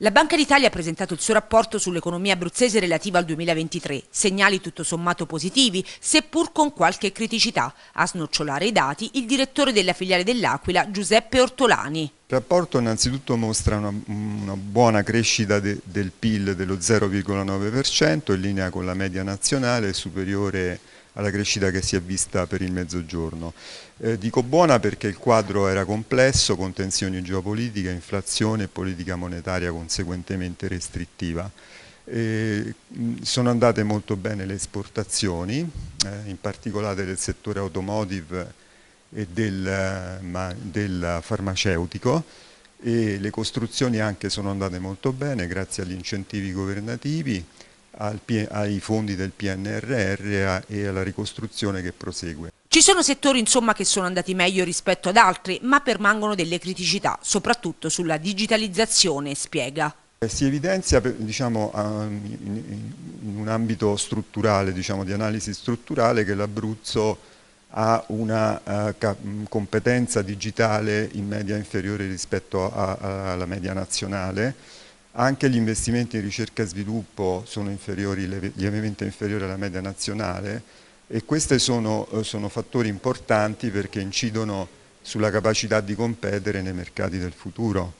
La Banca d'Italia ha presentato il suo rapporto sull'economia abruzzese relativa al 2023, segnali tutto sommato positivi, seppur con qualche criticità. A snocciolare i dati il direttore della filiale dell'Aquila, Giuseppe Ortolani. Il rapporto innanzitutto mostra una, una buona crescita de, del PIL dello 0,9% in linea con la media nazionale superiore alla crescita che si è vista per il mezzogiorno. Eh, dico buona perché il quadro era complesso con tensioni geopolitiche, inflazione e politica monetaria conseguentemente restrittiva. Eh, sono andate molto bene le esportazioni, eh, in particolare del settore automotive e del, eh, ma, del farmaceutico e le costruzioni anche sono andate molto bene grazie agli incentivi governativi ai fondi del PNRR e alla ricostruzione che prosegue. Ci sono settori insomma che sono andati meglio rispetto ad altri, ma permangono delle criticità, soprattutto sulla digitalizzazione, spiega. Eh, si evidenzia diciamo, in un ambito strutturale, diciamo, di analisi strutturale, che l'Abruzzo ha una eh, competenza digitale in media inferiore rispetto alla media nazionale anche gli investimenti in ricerca e sviluppo sono inferiori, lievemente inferiori alla media nazionale e questi sono, eh, sono fattori importanti perché incidono sulla capacità di competere nei mercati del futuro.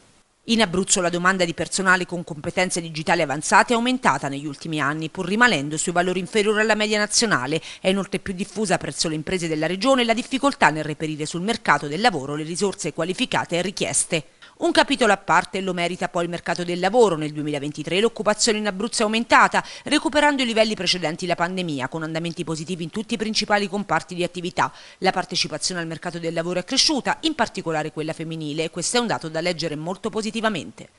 In Abruzzo la domanda di personale con competenze digitali avanzate è aumentata negli ultimi anni, pur rimanendo sui valori inferiori alla media nazionale. È inoltre più diffusa presso le imprese della regione la difficoltà nel reperire sul mercato del lavoro le risorse qualificate e richieste. Un capitolo a parte lo merita poi il mercato del lavoro. Nel 2023 l'occupazione in Abruzzo è aumentata, recuperando i livelli precedenti la pandemia, con andamenti positivi in tutti i principali comparti di attività. La partecipazione al mercato del lavoro è cresciuta, in particolare quella femminile, e questo è un dato da leggere molto positivamente.